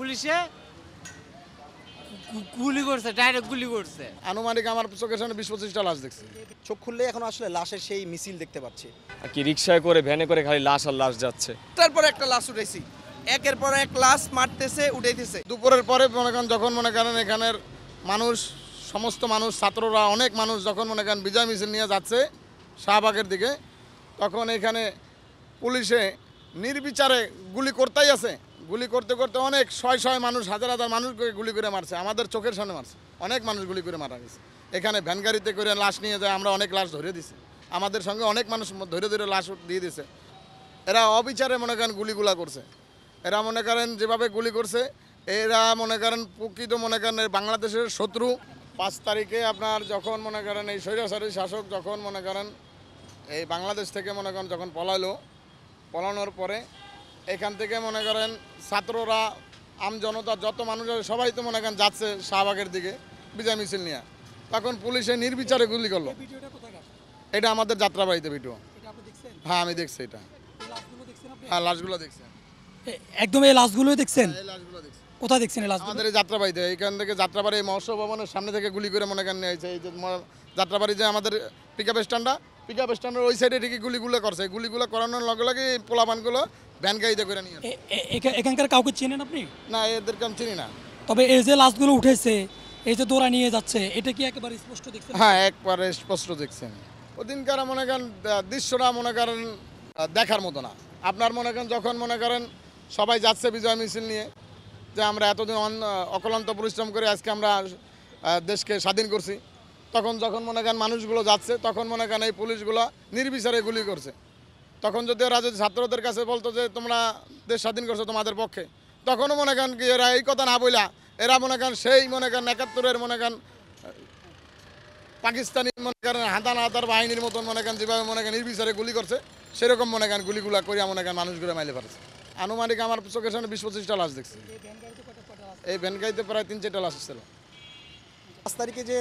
পুলিশে গুলি করছে ডাইরেক্ট গুলি করছে আনুমানিক আমার চোখের সামনে বিশ পঁচিশটা লাশ দেখছে চোখ খুললে এখন আসলে লাশের সেই মিছিল দেখতে পাচ্ছি আর কি রিক্সায় করে ভ্যানে করে খালি লাশ আর লাশ যাচ্ছে তারপরে একটা লাশ উঠেছি একের পর এক লাশ মারতেছে উঠেছে দুপুরের পরে মনে করেন যখন মনে করেন এখানের মানুষ সমস্ত মানুষ ছাত্ররা অনেক মানুষ যখন মনে করেন বিজয় মিছিল নিয়ে যাচ্ছে শাহবাগের দিকে তখন এখানে পুলিশে নির্বিচারে গুলি করতেই আছে গুলি করতে করতে অনেক ছয় ছয় মানুষ হাজার হাজার মানুষকে গুলি করে মারছে আমাদের চোখের সামনে মারছে অনেক মানুষ গুলি করে মারা গেছে এখানে ভ্যান গাড়িতে করে লাশ নিয়ে যায় আমরা অনেক লাশ ধরে দিছি আমাদের সঙ্গে অনেক মানুষ ধরে ধরে লাশ দিয়ে দিছে এরা অবিচারে মনে করেন গুলিগুলা করছে এরা মনে করেন যেভাবে গুলি করছে এরা মনে করেন প্রকৃত মনে করেন বাংলাদেশের শত্রু পাঁচ তারিখে আপনার যখন মনে করেন এই স্বৈরাচারী শাসক যখন মনে করেন এই বাংলাদেশ থেকে মনে করেন যখন পলালো পলানোর পরে এখান থেকে মনে করেন ছাত্ররা আমজনতা যত মানুষ সবাই তো মনে করেন যাচ্ছে শাহবাগের দিকে বিজয় মিছিল নিয়ে তখন পুলিশে নির্বিচারে গুলি করলো এটা আমাদের যাত্রাবাড়িতে ভিডিও হ্যাঁ আমি দেখছি এটা হ্যাঁ লাশগুলো দেখছি একদম এই লাশগুলোই দেখছেন হ্যাঁ, কোথায় দেখছেন এই লাশ আমাদের যাত্রাবাড়িতে এইখান থেকে যাত্রাবাড়ি মহোৎসব ভবনের সামনে থেকে গুলি করে মনে করেন নিয়েছে এই যে যাত্রাবাড়ি যে আমাদের পিক আপ স্ট্যান্ডটা পিক আপ স্ট্যান্ডের ওই সাইডে ঠিকই গুলিগুলো করছে গুলিগুলো করানোর লগে লাগে এই পোলাপানগুলো ভ্যান করে নিয়ে এখানকার কাউকে চেনেন আপনি না এদেরকে আমি চিনি না তবে এই যে লাশগুলো উঠেছে এই যে দৌড়া নিয়ে যাচ্ছে এটা কি একেবারে স্পষ্ট দেখছেন হ্যাঁ একবারে স্পষ্ট দেখছেন ওদিনকার মনে করেন দৃশ্যটা মনে করেন দেখার মতো না আপনার মনে করেন যখন মনে করেন সবাই যাচ্ছে বিজয় মিছিল নিয়ে যে আমরা এতদিন অকলন্ত পরিশ্রম করে আজকে আমরা দেশকে স্বাধীন করছি তখন যখন মনে করেন মানুষগুলো যাচ্ছে তখন মনে করেন এই পুলিশগুলো নির্বিচারে গুলি করছে তখন যদি ওরা যদি ছাত্রদের কাছে বলতো যে তোমরা দেশ স্বাধীন করছো তোমাদের পক্ষে তখনও মনে করেন কি এরা এই কথা না বইলা এরা মনে করেন সেই মনে করেন একাত্তরের মনে করেন পাকিস্তানি মনে করেন হাতান হাতার বাহিনীর মতন মনে করেন যেভাবে মনে করেন নির্বিচারে গুলি করছে সেরকম মনে করেন গুলিগুলা করিয়া মনে করেন মানুষগুলো মাইলে পারছে আনুমানিক আমার চোখের সামনে বিশ পঁচিশটা লাশ দেখছে এই ভ্যানগাইতে প্রায় তিন চারটা লাশ ছিল পাঁচ তারিখে যে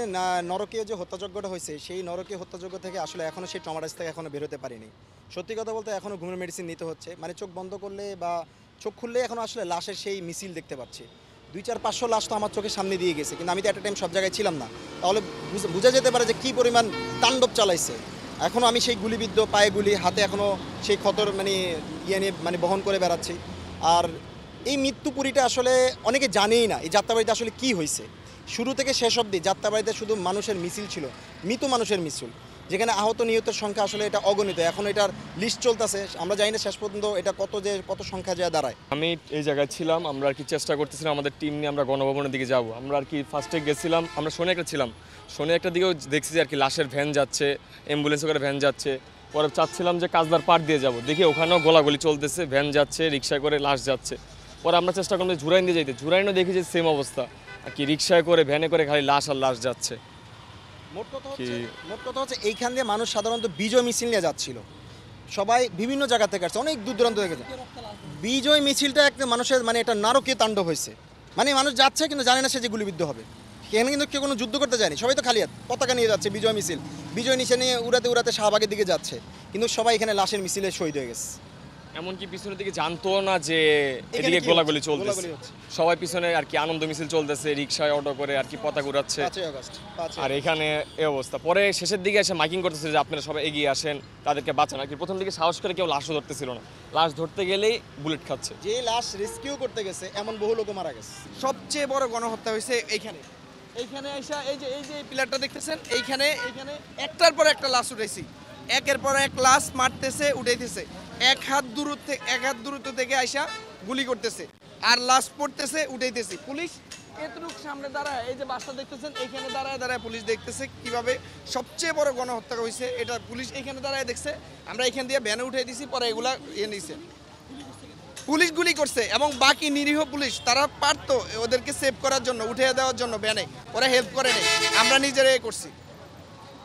নরকীয় যে হত্যাযজ্ঞটা হয়েছে সেই নরকীয় হত্যাযজ্ঞ থেকে আসলে এখনও সেই ট্রমারাইজ থেকে এখনও বেরোতে পারিনি সত্যি কথা বলতে এখনও ঘুমের মেডিসিন নিতে হচ্ছে মানে চোখ বন্ধ করলে বা চোখ খুললে এখন আসলে লাশের সেই মিছিল দেখতে পাচ্ছি দুই চার পাঁচশো লাশ তো আমার চোখের সামনে দিয়ে গেছে কিন্তু আমি তো একটা টাইম সব জায়গায় ছিলাম না তাহলে বুঝা যেতে পারে যে কী পরিমাণ তাণ্ডব চালাইছে এখনও আমি সেই গুলিবিদ্ধ পায়ে গুলি হাতে এখনও সেই ক্ষতর মানে ইয়ে নিয়ে মানে বহন করে বেড়াচ্ছি আর এই মৃত্যুপুরীটা আসলে অনেকে জানেই না এই যাত্রাবাড়িতে আসলে কি হয়েছে শুরু থেকে শেষ অবধি যাত্রাবাড়িতে শুধু মানুষের মিছিল ছিল মৃত মানুষের মিছিল যেখানে আহত নিহতের সংখ্যা আসলে এটা অগণিত এখন এটার লিস্ট চলতেছে আমরা জানি না শেষ পর্যন্ত এটা কত যে কত সংখ্যা যা দাঁড়ায় আমি এই জায়গায় ছিলাম আমরা আর কি চেষ্টা করতেছিলাম আমাদের টিম নিয়ে আমরা গণভবনের দিকে যাব আমরা আর কি ফার্স্টে গেছিলাম আমরা শনি একটা ছিলাম শনি একটা দিকেও দেখছি যে আর কি লাশের ভ্যান যাচ্ছে অ্যাম্বুলেন্স করে ভ্যান যাচ্ছে পরে চাচ্ছিলাম যে কাজদার পার দিয়ে যাব দেখি ওখানেও গোলাগুলি চলতেছে ভ্যান যাচ্ছে রিক্সায় করে লাশ যাচ্ছে পরে আমরা চেষ্টা করলাম যে ঝুরাইনে যাইতে ঝুরাইনে দেখি যে সেম অবস্থা আর কি রিক্সায় করে ভ্যানে করে খালি লাশ আর লাশ যাচ্ছে এইখান দিয়ে মানুষ সাধারণত বিজয় মিছিল নিয়ে যাচ্ছিল সবাই বিভিন্ন জায়গা থেকে আসছে অনেক দূর দূরান্ত থেকে বিজয় মিছিলটা একটা মানুষের মানে এটা নারকীয় তাণ্ডব হয়েছে মানে মানুষ যাচ্ছে কিন্তু জানে না সে যে গুলিবিদ্ধ হবে এখানে কিন্তু কেউ কোনো যুদ্ধ করতে যায়নি সবাই তো খালি পতাকা নিয়ে যাচ্ছে বিজয় মিছিল বিজয় নিশে নিয়ে উড়াতে উড়াতে শাহবাগের দিকে যাচ্ছে কিন্তু সবাই এখানে লাশের মিছিলে শহীদ হয়ে গেছে এমনকি পিছনের দিকে জানতো না যে এদিকে গোলাগুলি চলতেছে সবাই পিছনে আর কি আনন্দ মিছিল চলতেছে রিক্সায় অটো করে আর কি পতাকা উড়াচ্ছে আর এখানে এই অবস্থা পরে শেষের দিকে এসে মাইকিং করতেছে যে আপনারা সবাই এগিয়ে আসেন তাদেরকে বাঁচান আর কি প্রথম দিকে সাহস করে কেউ লাশও ধরতেছিল না লাশ ধরতে গেলেই বুলেট খাচ্ছে যে লাশ রেস্কিউ করতে গেছে এমন বহু লোক মারা গেছে সবচেয়ে বড় গণহত্যা হয়েছে এইখানে এইখানে আইসা এই যে এই যে পিলারটা দেখতেছেন এইখানে এইখানে একটার পর একটা লাশ উঠেছি একের পর এক লাশ মারতেছে উঠাইতেছে এক হাত দূরত্ব এক হাত দূরত্ব থেকে আইসা গুলি করতেছে আর লাশ পড়তেছে উঠাইতেছে পুলিশ এতটুক সামনে দাঁড়ায় এই যে বাসটা দেখতেছেন এখানে দাঁড়ায় দাঁড়ায় পুলিশ দেখতেছে কিভাবে সবচেয়ে বড় গণহত্যা হয়েছে এটা পুলিশ এখানে দাঁড়ায় দেখছে আমরা এখান দিয়ে ব্যানে উঠাই দিছি পরে এগুলা ইয়ে নিয়েছে পুলিশ গুলি করছে এবং বাকি নিরীহ পুলিশ তারা পারতো ওদেরকে সেভ করার জন্য উঠে দেওয়ার জন্য ভ্যানে ওরা হেল্প করে আমরা নিজেরাই করছি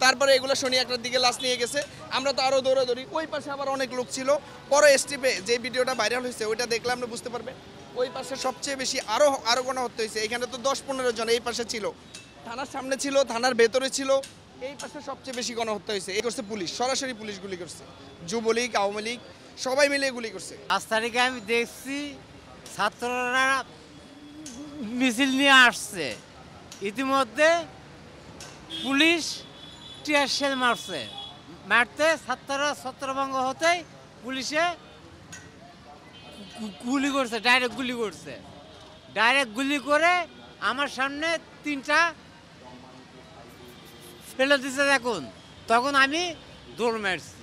তারপরে এগুলো শনি একটার দিকে লাশ নিয়ে গেছে আমরা তো আরও দৌড়াদৌড়ি ওই পাশে আবার অনেক লোক ছিল পরে স্টিপে যে ভিডিওটা ভাইরাল হয়েছে ওইটা দেখলে আপনি বুঝতে পারবেন ওই পাশে সবচেয়ে বেশি আরও আরও কোনো হত্যা হয়েছে এখানে তো দশ পনেরো জন এই পাশে ছিল থানার সামনে ছিল থানার ভেতরে ছিল এই পাশে সবচেয়ে বেশি গণহত্যা হয়েছে এই করছে পুলিশ সরাসরি পুলিশ গুলি করছে যুবলীগ আওয়ামী লীগ সবাই মিলে গুলি করছে পাঁচ তারিখে আমি দেখছি ছাত্ররা মিছিল নিয়ে আসছে ইতিমধ্যে পুলিশ টিয়ার শেল মারছে মারতে ছাত্ররা ছত্রভঙ্গ হতেই পুলিশে গুলি করছে ডাইরেক্ট গুলি করছে ডাইরেক্ট গুলি করে আমার সামনে তিনটা ফেলে দিছে দেখুন তখন আমি দৌড় মারছি